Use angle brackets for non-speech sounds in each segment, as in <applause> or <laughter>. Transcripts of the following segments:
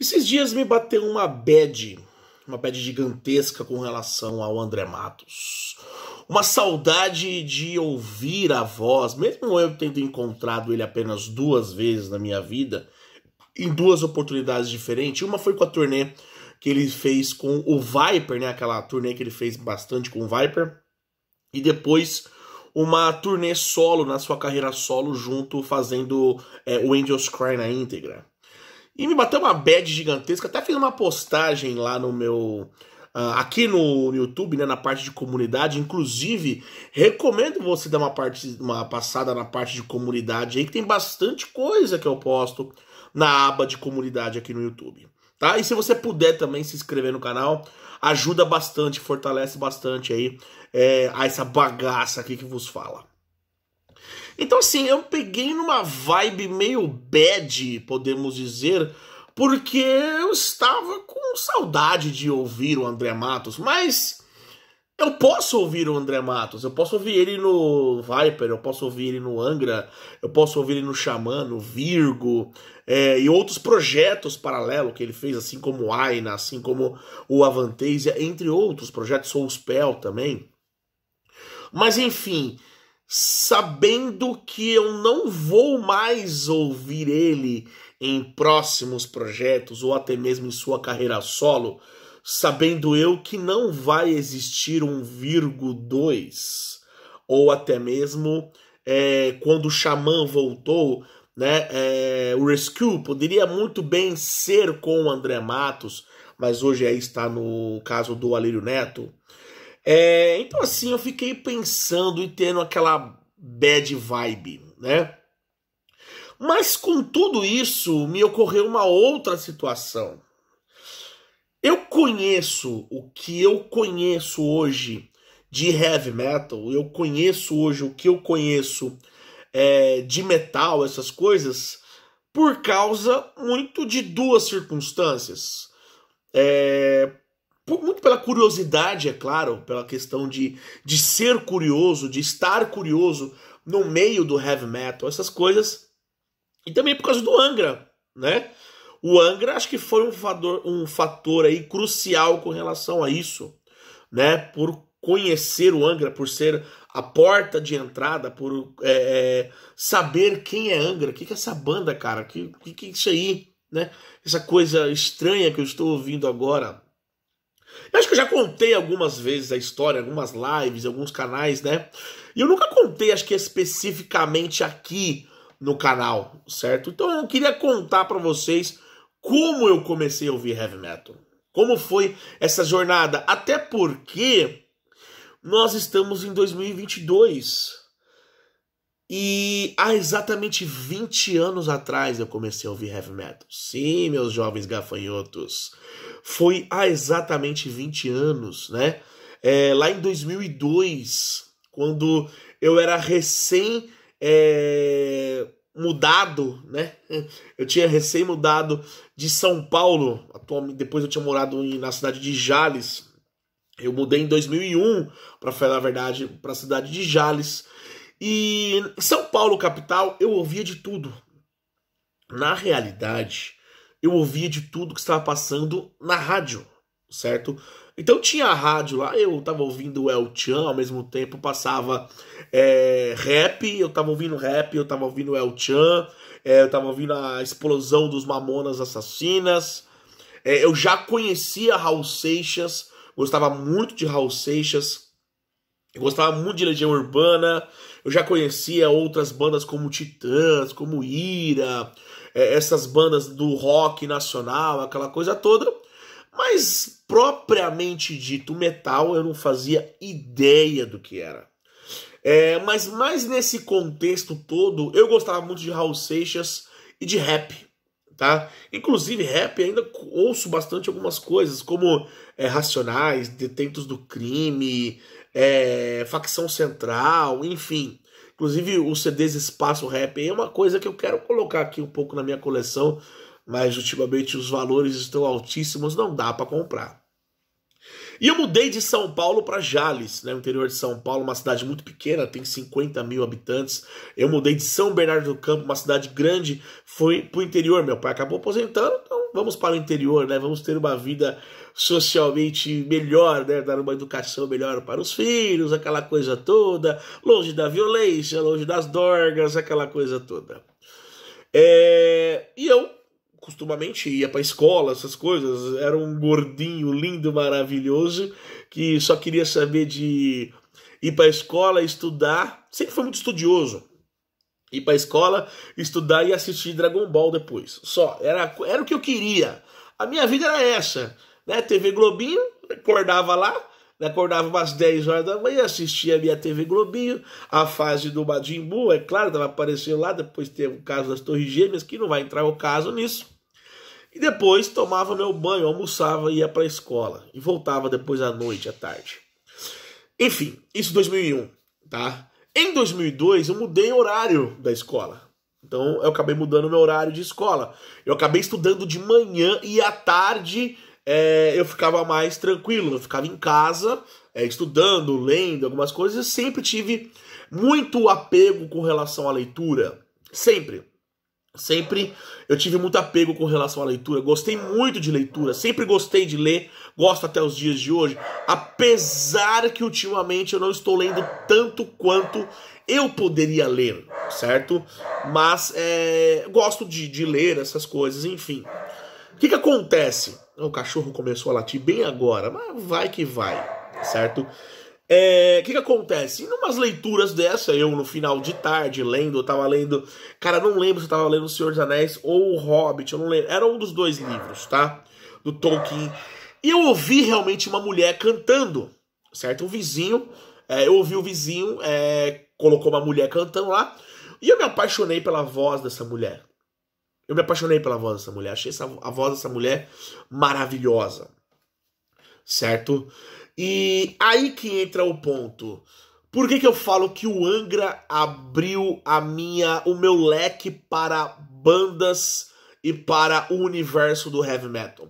Esses dias me bateu uma bad, uma bad gigantesca com relação ao André Matos. Uma saudade de ouvir a voz, mesmo eu tendo encontrado ele apenas duas vezes na minha vida, em duas oportunidades diferentes. Uma foi com a turnê que ele fez com o Viper, né? Aquela turnê que ele fez bastante com o Viper. E depois uma turnê solo, na sua carreira solo, junto fazendo é, o Angels Cry na íntegra. E me bateu uma bad gigantesca. Até fiz uma postagem lá no meu. Uh, aqui no, YouTube, né, na parte de comunidade. Inclusive, recomendo você dar uma, parte, uma passada na parte de comunidade aí, que tem bastante coisa que eu posto na aba de comunidade aqui no YouTube. Tá? E se você puder também se inscrever no canal, ajuda bastante, fortalece bastante aí é, a essa bagaça aqui que vos fala. Então, assim, eu peguei numa vibe meio bad, podemos dizer, porque eu estava com saudade de ouvir o André Matos, mas eu posso ouvir o André Matos, eu posso ouvir ele no Viper, eu posso ouvir ele no Angra, eu posso ouvir ele no Xamã, no Virgo, é, e outros projetos paralelos que ele fez, assim como o Aina, assim como o Avantasia, entre outros projetos, Soulspell também. Mas enfim, sabendo que eu não vou mais ouvir ele em próximos projetos ou até mesmo em sua carreira solo, sabendo eu que não vai existir um Virgo 2, ou até mesmo é, quando o Xamã voltou, né, é, o Rescue poderia muito bem ser com o André Matos, mas hoje aí está no caso do Alírio Neto. É, então, assim, eu fiquei pensando e tendo aquela bad vibe, né? Mas com tudo isso, me ocorreu uma outra situação. Eu conheço o que eu conheço hoje de heavy metal, eu conheço hoje o que eu conheço é, de metal, essas coisas, por causa muito de duas circunstâncias. É, muito pela curiosidade, é claro, pela questão de, de ser curioso, de estar curioso no meio do heavy metal, essas coisas. E também por causa do Angra, né? O Angra acho que foi um fator, um fator aí crucial com relação a isso, né? Por conhecer o Angra, por ser a porta de entrada, por é, é saber quem é Angra, o que, que é essa banda, cara, o que, que, que é isso aí, né? Essa coisa estranha que eu estou ouvindo agora, eu acho que eu já contei algumas vezes a história, algumas lives, alguns canais, né? E eu nunca contei, acho que especificamente aqui no canal, certo? Então eu queria contar para vocês como eu comecei a ouvir heavy metal. Como foi essa jornada? Até porque nós estamos em 2022. E há exatamente 20 anos atrás eu comecei a ouvir heavy metal. Sim, meus jovens gafanhotos foi há exatamente 20 anos, né? É, lá em 2002, quando eu era recém é, mudado, né? Eu tinha recém mudado de São Paulo, depois eu tinha morado na cidade de Jales. Eu mudei em 2001, para falar a verdade, para a cidade de Jales. E São Paulo, capital, eu ouvia de tudo. Na realidade, eu ouvia de tudo que estava passando na rádio, certo? Então tinha a rádio lá, eu tava ouvindo El Chan ao mesmo tempo, passava é, rap, eu tava ouvindo rap, eu tava ouvindo El Chan, é, eu tava ouvindo a explosão dos Mamonas Assassinas. É, eu já conhecia Raul Seixas, gostava muito de Raul Seixas, gostava muito de Legião Urbana, eu já conhecia outras bandas como Titãs, como Ira, é, essas bandas do rock nacional, aquela coisa toda. Mas propriamente dito, metal eu não fazia ideia do que era. É, mas mais nesse contexto todo, eu gostava muito de Raul Seixas e de rap. Tá? Inclusive, rap ainda ouço bastante algumas coisas, como é, Racionais, Detentos do Crime, é, Facção Central, enfim. Inclusive, o CDs Espaço Rap é uma coisa que eu quero colocar aqui um pouco na minha coleção, mas ultimamente os valores estão altíssimos, não dá para comprar. E eu mudei de São Paulo para Jales, né, interior de São Paulo, uma cidade muito pequena, tem 50 mil habitantes. Eu mudei de São Bernardo do Campo, uma cidade grande, fui para o interior. Meu pai acabou aposentando, então vamos para o interior, né? Vamos ter uma vida socialmente melhor, né? Dar uma educação melhor para os filhos, aquela coisa toda, longe da violência, longe das dorgas, aquela coisa toda. É... E eu costumamente ia para escola, essas coisas. Era um gordinho lindo, maravilhoso, que só queria saber de ir para escola, estudar. Sempre foi muito estudioso. Ir para escola, estudar e assistir Dragon Ball depois. Só. Era, era o que eu queria. A minha vida era essa. Né? TV Globinho, acordava lá, né, acordava umas 10 horas da manhã, assistia a minha TV Globinho, a fase do Majin Buu, é claro, estava aparecendo lá, depois teve o caso das Torres Gêmeas, que não vai entrar o caso nisso. E depois tomava meu banho, almoçava e ia para a escola. E voltava depois à noite, à tarde. Enfim, isso em 2001, tá? Em 2002 eu mudei horário da escola. Então eu acabei mudando meu horário de escola. Eu acabei estudando de manhã e à tarde é, eu ficava mais tranquilo. Eu ficava em casa é, estudando, lendo algumas coisas. Eu sempre tive muito apego com relação à leitura. Sempre. Sempre eu tive muito apego com relação à leitura, gostei muito de leitura, sempre gostei de ler, gosto até os dias de hoje, apesar que ultimamente eu não estou lendo tanto quanto eu poderia ler, certo? Mas é, gosto de, de ler essas coisas, enfim. O que, que acontece? O cachorro começou a latir bem agora, mas vai que vai, certo? o é, que, que acontece? Em umas leituras dessa, eu no final de tarde, lendo, eu tava lendo. Cara, não lembro se eu tava lendo O Senhor dos Anéis ou O Hobbit, eu não lembro. Era um dos dois livros, tá? Do Tolkien. E eu ouvi realmente uma mulher cantando, certo? Um vizinho. É, eu ouvi o vizinho, é, colocou uma mulher cantando lá. E eu me apaixonei pela voz dessa mulher. Eu me apaixonei pela voz dessa mulher. Achei essa, a voz dessa mulher maravilhosa. Certo? E aí que entra o ponto. Por que, que eu falo que o Angra abriu a minha, o meu leque para bandas e para o universo do heavy metal?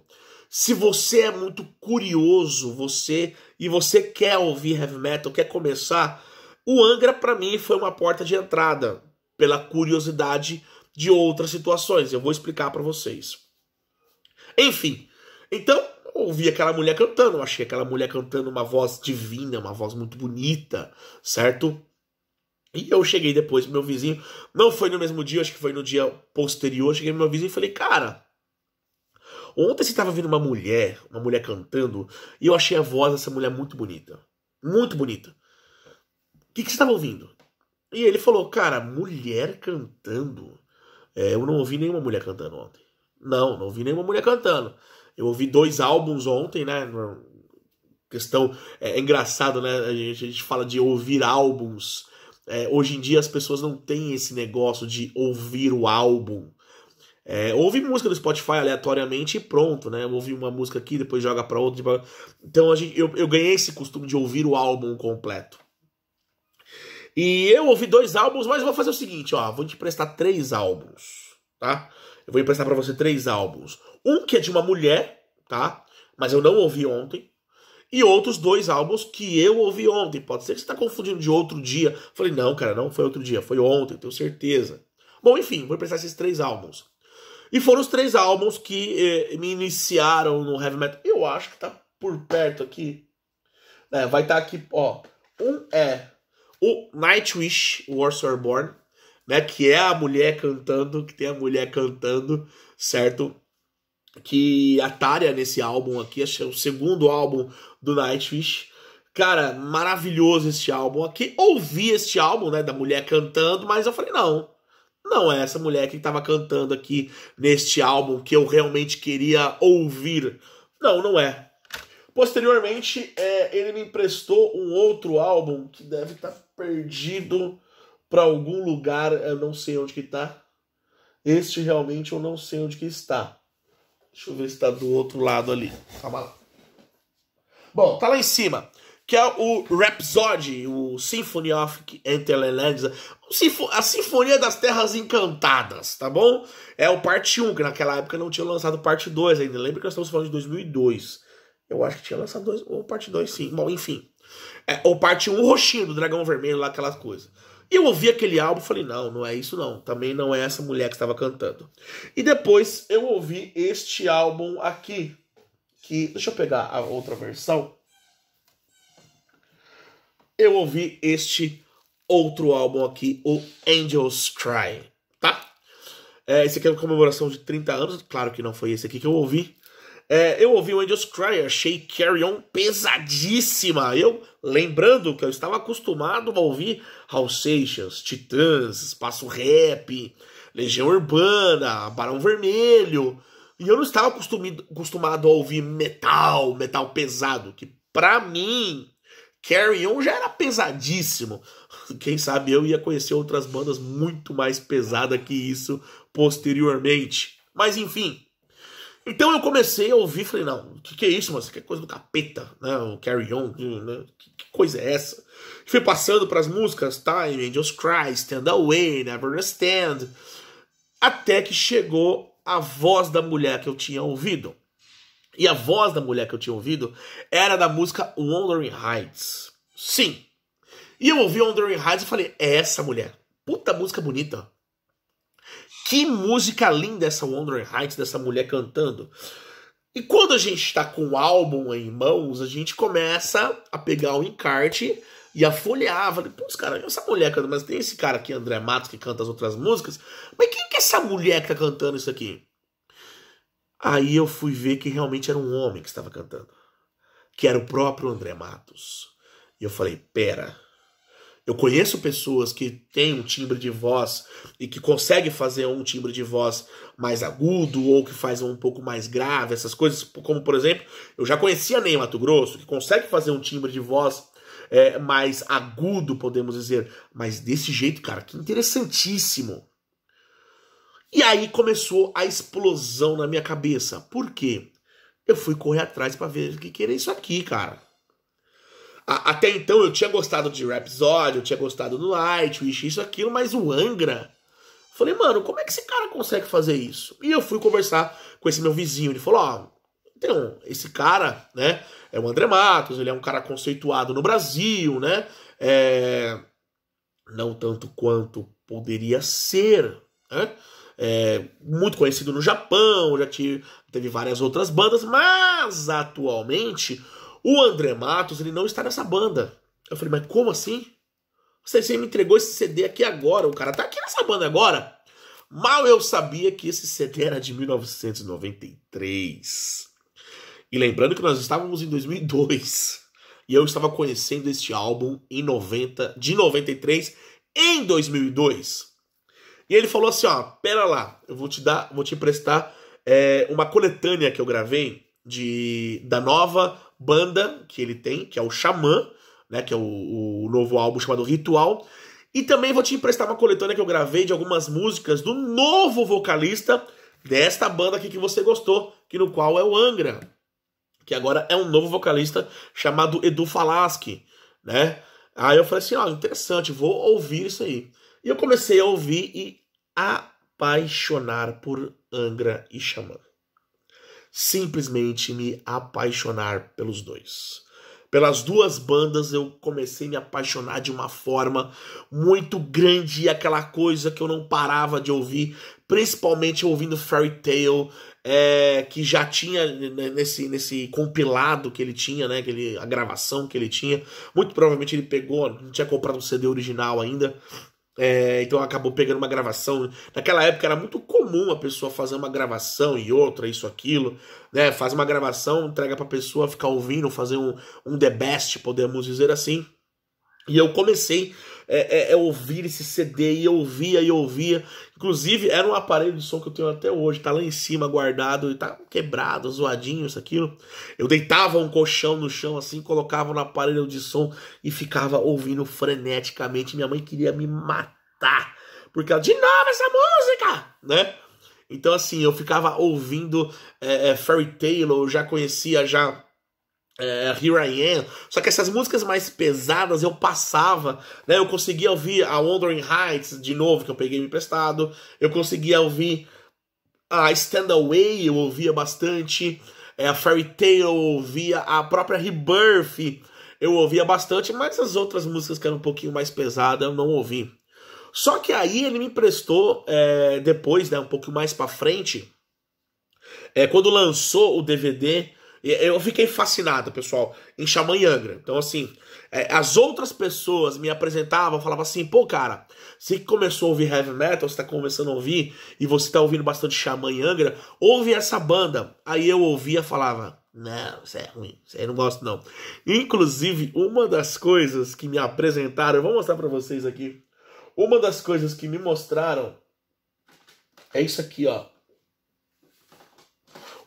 Se você é muito curioso, você e você quer ouvir heavy metal, quer começar, o Angra para mim foi uma porta de entrada pela curiosidade de outras situações. Eu vou explicar para vocês. Enfim, então ouvi aquela mulher cantando. Eu achei aquela mulher cantando uma voz divina, uma voz muito bonita, certo? E eu cheguei depois pro meu vizinho, não foi no mesmo dia, acho que foi no dia posterior, cheguei pro meu vizinho e falei, cara, ontem você tava vendo uma mulher, uma mulher cantando, e eu achei a voz dessa mulher muito bonita. Muito bonita. O que, que você tava ouvindo? E ele falou, cara, mulher cantando. É, eu não ouvi nenhuma mulher cantando ontem. Não, não ouvi nenhuma mulher cantando. Eu ouvi dois álbuns ontem, né? Questão. É, é engraçado, né? A gente, a gente fala de ouvir álbuns. É, hoje em dia as pessoas não têm esse negócio de ouvir o álbum. É, ouve música no Spotify aleatoriamente e pronto, né? Ouve uma música aqui, depois joga para outra. Tipo, então a gente, eu, eu ganhei esse costume de ouvir o álbum completo. E eu ouvi dois álbuns, mas vou fazer o seguinte, ó, vou te emprestar três álbuns, tá? Eu vou emprestar para você três álbuns. Um que é de uma mulher, tá? Mas eu não ouvi ontem. E outros dois álbuns que eu ouvi ontem. Pode ser que você está confundindo de outro dia. falei, não, cara, não foi outro dia, foi ontem, tenho certeza. Bom, enfim, vou prestar esses três álbuns. E foram os três álbuns que eh, me iniciaram no heavy metal. Eu acho que tá por perto aqui. É, vai estar tá aqui, ó. Um é o Nightwish, Wars Were Born, né? Que é a mulher cantando, que tem a mulher cantando, certo? que a Tária nesse álbum aqui, acho que é o segundo álbum do Nightwish. Cara, maravilhoso este álbum aqui. Ouvi este álbum, né, da mulher cantando, mas eu falei, não, não é essa mulher que estava cantando aqui neste álbum que eu realmente queria ouvir. Não, não é. Posteriormente, é, ele me emprestou um outro álbum que deve estar tá perdido para algum lugar, eu não sei onde que tá. Este realmente eu não sei onde que está. Deixa eu ver se tá do outro lado ali. Calma lá. Bom, tá lá em cima. Que é o Rhapsody, o Symphony of Entelenanza. A Sinfonia das Terras Encantadas, tá bom? É o parte 1, que naquela época não tinha lançado parte 2 ainda. Lembra que nós estamos falando de 2002. Eu acho que tinha lançado dois, ou parte 2, sim. Bom, enfim. É, ou parte 1, um, roxinho do Dragão Vermelho, lá aquelas coisas. E eu ouvi aquele álbum e falei, não, não é isso não. Também não é essa mulher que estava cantando. E depois eu ouvi este álbum aqui. Que. Deixa eu pegar a outra versão. Eu ouvi este outro álbum aqui, o Angels Cry. Tá? É, esse aqui é uma comemoração de 30 anos. Claro que não foi esse aqui que eu ouvi. É, eu ouvi o Angels Cry, achei Carry On pesadíssima. Eu, lembrando que eu estava acostumado a ouvir Hal Titãs, Espaço Rap, Legião Urbana, Barão Vermelho. E eu não estava acostumado a ouvir metal, metal pesado, que para mim, Carry On já era pesadíssimo. <laughs> Quem sabe eu ia conhecer outras bandas muito mais pesadas que isso posteriormente. Mas enfim, então eu comecei a ouvir, falei, não, o que, que, é isso, mano? Isso aqui é coisa do capeta, né? O Carry On, né? que, que, coisa é essa? fui passando para as músicas Time, tá? Angels Cry, Stand Away, Never Understand, até que chegou a voz da mulher que eu tinha ouvido. E a voz da mulher que eu tinha ouvido era da música Wandering Heights. Sim. E eu ouvi Wandering Heights e falei, é essa mulher. Puta música bonita. Que música linda essa Wandering Heights dessa mulher cantando. E quando a gente está com o álbum em mãos, a gente começa a pegar o encarte e a folhear. Falei, putz, cara, essa mulher canta, mas tem esse cara aqui, André Matos, que canta as outras músicas. Mas quem que é essa mulher que tá cantando isso aqui? Aí eu fui ver que realmente era um homem que estava cantando. Que era o próprio André Matos. E eu falei, pera, eu conheço pessoas que têm um timbre de voz e que conseguem fazer um timbre de voz mais agudo ou que faz um pouco mais grave, essas coisas. Como, por exemplo, eu já conhecia a Ney Mato Grosso, que consegue fazer um timbre de voz é, mais agudo, podemos dizer. Mas desse jeito, cara, que interessantíssimo. E aí começou a explosão na minha cabeça. Por quê? Eu fui correr atrás para ver o que, que era isso aqui, cara. A, até então eu tinha gostado de Rhapsody, eu tinha gostado do Nightwish, isso, aquilo, mas o Angra. Falei, mano, como é que esse cara consegue fazer isso? E eu fui conversar com esse meu vizinho. Ele falou: Ó, oh, então, esse cara, né, é o André Matos, ele é um cara conceituado no Brasil, né? É, não tanto quanto poderia ser, né? É, muito conhecido no Japão, já tive, teve várias outras bandas, mas atualmente o André Matos, ele não está nessa banda. Eu falei, mas como assim? Você, você me entregou esse CD aqui agora, o cara tá aqui nessa banda agora. Mal eu sabia que esse CD era de 1993. E lembrando que nós estávamos em 2002. E eu estava conhecendo este álbum em 90, de 93 em 2002. E ele falou assim, ó, pera lá, eu vou te dar, vou te emprestar é, uma coletânea que eu gravei de da nova banda que ele tem, que é o Xamã, né, que é o, o novo álbum chamado Ritual. E também vou te emprestar uma coletânea que eu gravei de algumas músicas do novo vocalista desta banda aqui que você gostou, que no qual é o Angra, que agora é um novo vocalista chamado Edu Falaschi, né? Aí eu falei assim, ó, oh, interessante, vou ouvir isso aí. E eu comecei a ouvir e apaixonar por Angra e Xamã simplesmente me apaixonar pelos dois. Pelas duas bandas eu comecei a me apaixonar de uma forma muito grande, e aquela coisa que eu não parava de ouvir, principalmente ouvindo Fairy Tale, é, que já tinha né, nesse, nesse compilado que ele tinha, né? Que ele, a gravação que ele tinha. Muito provavelmente ele pegou, não tinha comprado um CD original ainda. É, então acabou pegando uma gravação. Naquela época era muito comum a pessoa fazer uma gravação e outra, isso, aquilo, né? Faz uma gravação, entrega pra pessoa ficar ouvindo, fazer um, um the best, podemos dizer assim. E eu comecei é, é, é ouvir esse CD e ouvia e ouvia. Inclusive, era um aparelho de som que eu tenho até hoje, tá lá em cima guardado e tá quebrado, zoadinho, isso aquilo. Eu deitava um colchão no chão assim, colocava no aparelho de som e ficava ouvindo freneticamente. Minha mãe queria me matar, porque ela, de novo essa música, né? Então, assim, eu ficava ouvindo é, é, Fairy Tale, eu já conhecia já é, Here I Am. Só que essas músicas mais pesadas eu passava, né? Eu conseguia ouvir a Wandering Heights de novo, que eu peguei emprestado. Eu conseguia ouvir a Stand Away, eu ouvia bastante. É, a Fairy Tale, eu ouvia a própria Rebirth, eu ouvia bastante. Mas as outras músicas que eram um pouquinho mais pesadas eu não ouvi. Só que aí ele me emprestou é, depois, né, um pouco mais para frente, é, quando lançou o DVD eu fiquei fascinado, pessoal, em Xamã e Angra. Então, assim, é, as outras pessoas me apresentavam, falavam assim, pô, cara, você que começou a ouvir heavy metal, você tá começando a ouvir, e você tá ouvindo bastante Xamã e Angra, ouve essa banda. Aí eu ouvia falava, não, isso é ruim, isso aí não gosto não. Inclusive, uma das coisas que me apresentaram, eu vou mostrar para vocês aqui, uma das coisas que me mostraram é isso aqui, ó.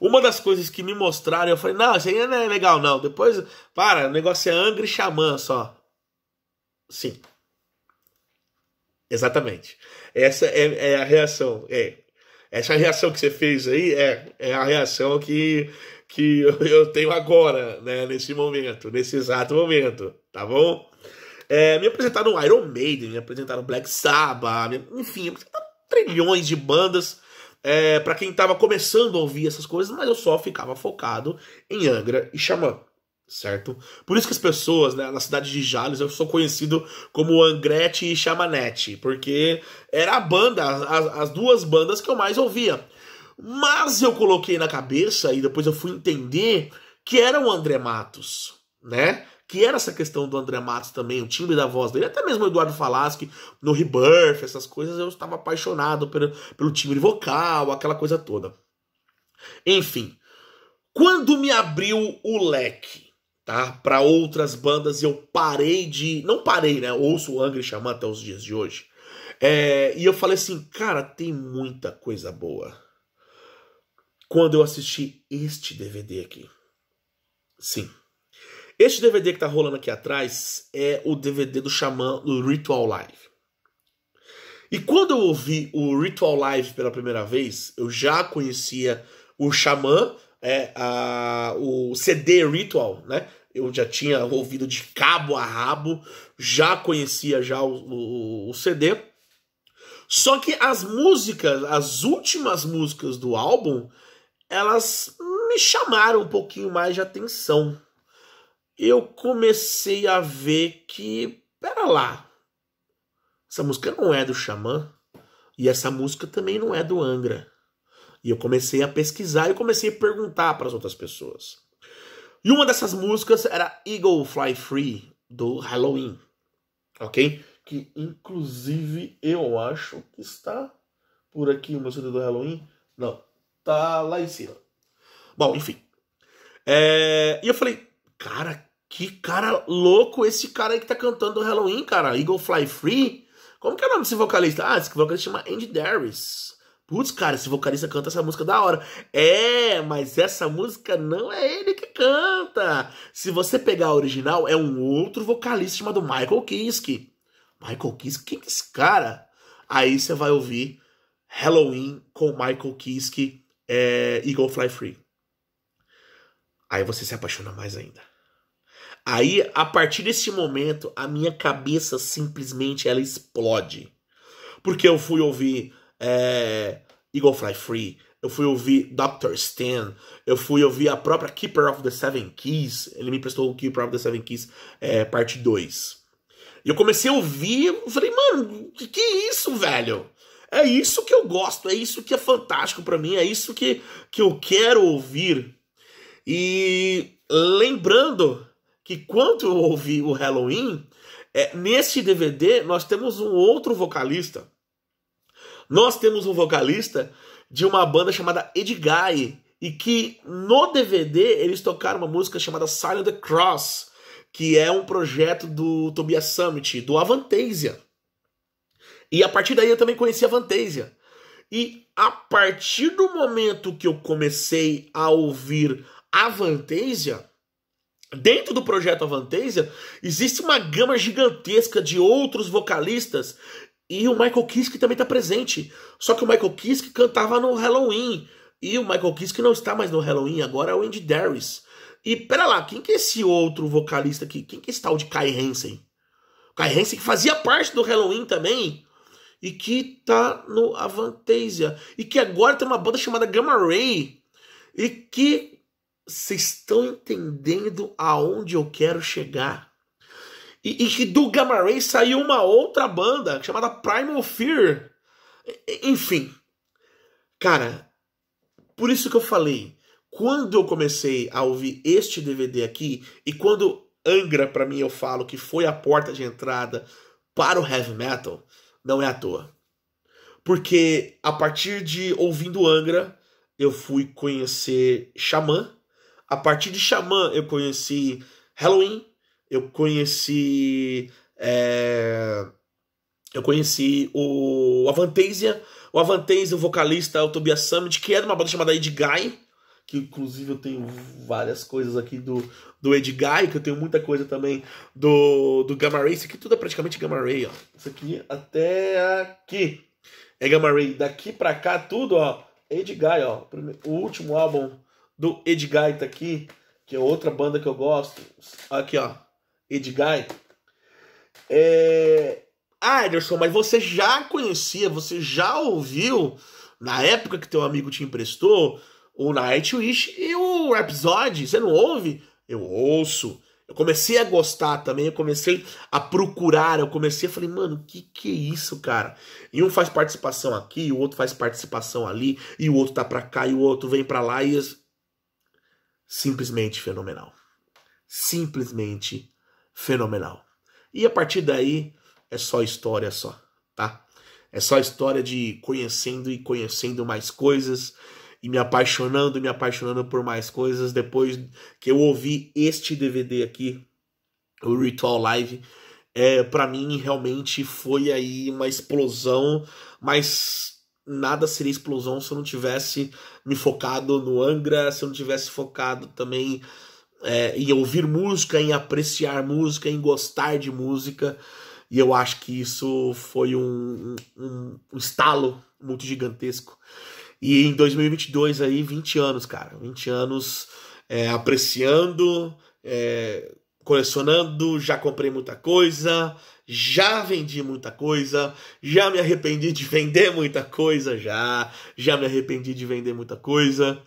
Uma das coisas que me mostraram, eu falei, não, isso aí não é legal, não. Depois, para, o negócio é Angra e Xamã só. Sim. Exatamente. Essa é, é a reação. É. Essa reação que você fez aí é, é a reação que, que eu <laughs> tenho agora, né? Nesse momento, nesse exato momento, tá bom? É, me apresentaram Iron Maiden, me apresentaram Black Sabbath, enfim, trilhões de bandas é, para quem estava começando a ouvir essas coisas, mas eu só ficava focado em Angra e Xamã, certo? Por isso que as pessoas, né, na cidade de Jales, eu sou conhecido como Angrete e Xamanete, porque era a banda, as, as duas bandas que eu mais ouvia. Mas eu coloquei na cabeça e depois eu fui entender que era o André Matos, né? que era essa questão do André Matos também, o timbre da voz dele, até mesmo o Eduardo Falaschi no Rebirth, essas coisas, eu estava apaixonado pelo, pelo timbre vocal, aquela coisa toda. Enfim, quando me abriu o leque tá, para outras bandas eu parei de. Não parei, né? ouço o Angry Xamã até os dias de hoje. É, e eu falei assim, cara, tem muita coisa boa. Quando eu assisti este DVD aqui. Sim, este DVD que está rolando aqui atrás é o DVD do Xamã do Ritual Live. E quando eu ouvi o Ritual Live pela primeira vez, eu já conhecia o Xamã, é, a, o CD Ritual, né? Eu já tinha ouvido de cabo a rabo, já conhecia já o, o, o CD. Só que as músicas, as últimas músicas do álbum, elas me chamaram um pouquinho mais de atenção eu comecei a ver que, pera lá, essa música não é do Xamã e essa música também não é do Angra. E eu comecei a pesquisar e comecei a perguntar para as outras pessoas. E uma dessas músicas era Eagle Fly Free, do Halloween. Ok? Que inclusive eu acho que está por aqui o meu CD do Halloween. Não, tá lá em cima. Bom, enfim. É... E eu falei, Cara, que cara louco esse cara aí que tá cantando Halloween, cara. Eagle Fly Free. Como que é o nome desse vocalista? Ah, esse vocalista chama Andy Darius. Putz, cara, esse vocalista canta essa música da hora. É, mas essa música não é ele que canta. Se você pegar a original, é um outro vocalista chamado Michael Kiske. Michael Kiske? Quem é esse cara? Aí você vai ouvir Halloween com Michael Kiske, é, Eagle Fly Free. Aí você se apaixona mais ainda. Aí, a partir desse momento, a minha cabeça simplesmente ela explode. Porque eu fui ouvir é, Eagle Fly Free, eu fui ouvir Dr. Stan, eu fui ouvir a própria Keeper of the Seven Keys, ele me prestou o Keeper of the Seven Keys é, parte 2. E eu comecei a ouvir, eu falei, mano, que, que é isso, velho? É isso que eu gosto, é isso que é fantástico para mim, é isso que, que eu quero ouvir. E lembrando que quando eu ouvi o Halloween, é, neste DVD nós temos um outro vocalista. Nós temos um vocalista de uma banda chamada Edgai. e que no DVD eles tocaram uma música chamada Silent the Cross, que é um projeto do Tobias Summit, do Avantasia. E a partir daí eu também conheci a Avantasia. E a partir do momento que eu comecei a ouvir Avantasia, Dentro do projeto Avantasia, existe uma gama gigantesca de outros vocalistas e o Michael Kiske também está presente. Só que o Michael Kiske cantava no Halloween e o Michael Kiske não está mais no Halloween, agora é o Andy Darius. E pera lá, quem que é esse outro vocalista aqui? Quem que é esse tal de Kai Hansen? Kai Hansen que fazia parte do Halloween também e que tá no Avantasia e que agora tem uma banda chamada Gamma Ray e que vocês estão entendendo aonde eu quero chegar? E, e que do Gamma Ray saiu uma outra banda chamada Primal Fear. Enfim, cara, por isso que eu falei. Quando eu comecei a ouvir este DVD aqui, e quando Angra, para mim, eu falo que foi a porta de entrada para o heavy metal, não é à toa. Porque a partir de ouvindo Angra, eu fui conhecer Xamã, a partir de Xamã eu conheci Halloween, eu conheci. É, eu conheci o Avantasia, o Avantasia, o vocalista, o Tobias Summit, que é era uma banda chamada Ed Guy, que inclusive eu tenho várias coisas aqui do, do Ed que eu tenho muita coisa também do, do Gamma Ray. Isso aqui tudo é praticamente Gamma Ray, ó. Isso aqui até aqui é Gamma Ray. Daqui pra cá tudo, ó, Ed Guy, ó. O último álbum do tá aqui, que é outra banda que eu gosto. Aqui, ó. Edgai. É... Ah, Ederson, mas você já conhecia, você já ouviu, na época que teu amigo te emprestou, o Nightwish e o Rhapsody? Você não ouve? Eu ouço. Eu comecei a gostar também, eu comecei a procurar, eu comecei a falei, mano, que que é isso, cara? E um faz participação aqui, o outro faz participação ali, e o outro tá pra cá, e o outro vem pra lá, e simplesmente fenomenal. Simplesmente fenomenal. E a partir daí é só história só, tá? É só história de conhecendo e conhecendo mais coisas e me apaixonando, me apaixonando por mais coisas depois que eu ouvi este DVD aqui, o Ritual Live, é para mim realmente foi aí uma explosão, mas nada seria explosão se eu não tivesse me focado no Angra, se eu não tivesse focado também é, em ouvir música, em apreciar música, em gostar de música. E eu acho que isso foi um, um, um estalo muito gigantesco. E em 2022 aí, 20 anos, cara. 20 anos é, apreciando, é, colecionando, já comprei muita coisa, já vendi muita coisa, já me arrependi de vender muita coisa, já, já me arrependi de vender muita coisa.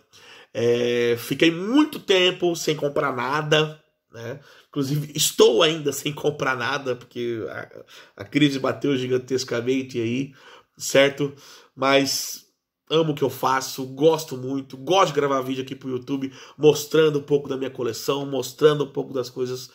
É, fiquei muito tempo sem comprar nada, né? Inclusive, estou ainda sem comprar nada, porque a, a crise bateu gigantescamente aí, certo? Mas amo o que eu faço, gosto muito, gosto de gravar vídeo aqui pro YouTube, mostrando um pouco da minha coleção, mostrando um pouco das coisas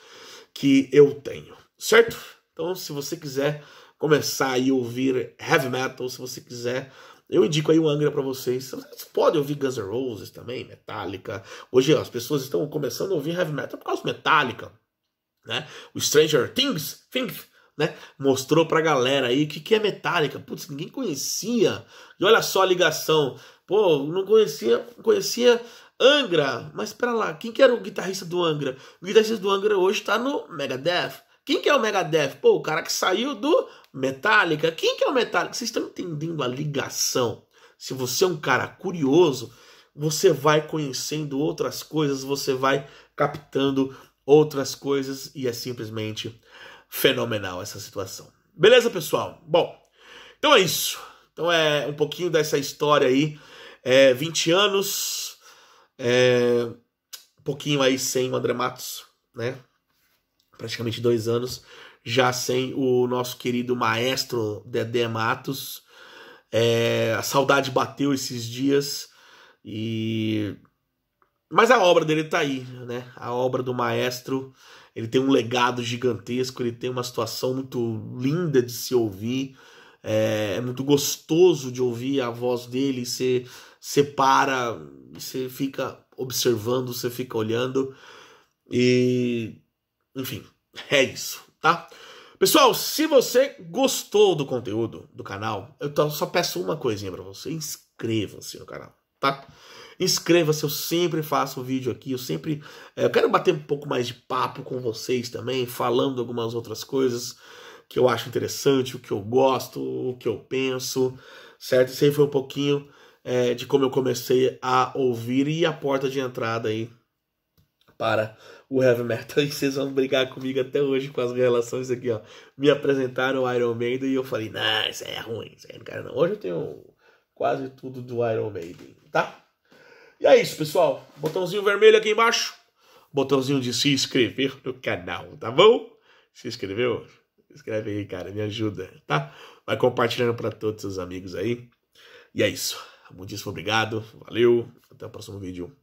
que eu tenho, certo? Então, se você quiser começar a ouvir heavy metal, se você quiser, eu indico aí o Angra para vocês. Vocês podem ouvir Guns N' Roses também, Metallica. Hoje ó, as pessoas estão começando a ouvir heavy metal por causa do Metallica, né? O Stranger Things, Things né? Mostrou pra galera aí o que, que é Metallica. Putz, ninguém conhecia. E olha só a ligação. Pô, não conhecia, conhecia Angra. Mas pera lá, quem que era o guitarrista do Angra? O guitarrista do Angra hoje tá no Megadeth. Quem que é o Megadeth? Pô, o cara que saiu do Metallica. Quem que é o Metallica? Vocês estão entendendo a ligação? Se você é um cara curioso, você vai conhecendo outras coisas, você vai captando outras coisas e é simplesmente fenomenal essa situação. Beleza, pessoal? Bom, então é isso. Então é um pouquinho dessa história aí. É, 20 anos, é, um pouquinho aí sem o André Matos, né? praticamente dois anos, já sem o nosso querido maestro Dedé Matos. É, a saudade bateu esses dias e mas a obra dele está aí, né? A obra do maestro, ele tem um legado gigantesco, ele tem uma situação muito linda de se ouvir, é, é muito gostoso de ouvir a voz dele, você, você para, você fica observando, você fica olhando, e enfim, é isso, tá? Pessoal, se você gostou do conteúdo do canal, eu só peço uma coisinha para você: inscreva-se no canal, tá? Inscreva-se, eu sempre faço vídeo aqui, eu sempre é, eu quero bater um pouco mais de papo com vocês também, falando algumas outras coisas que eu acho interessante, o que eu gosto, o que eu penso, certo? Isso aí foi um pouquinho é, de como eu comecei a ouvir e a porta de entrada aí para o Heavy Metal <laughs> e vocês vão brigar comigo até hoje com as relações aqui, ó. Me apresentaram o Iron Maiden e eu falei, não, isso aí é ruim, isso aí não quero não. Hoje eu tenho quase tudo do Iron Maiden, tá? E é isso, pessoal. Botãozinho vermelho aqui embaixo. Botãozinho de se inscrever no canal, tá bom? Se inscreveu? Se inscreve aí, cara, me ajuda, tá? Vai compartilhando para todos os amigos aí. E é isso. Muitíssimo obrigado, valeu, até o próximo vídeo.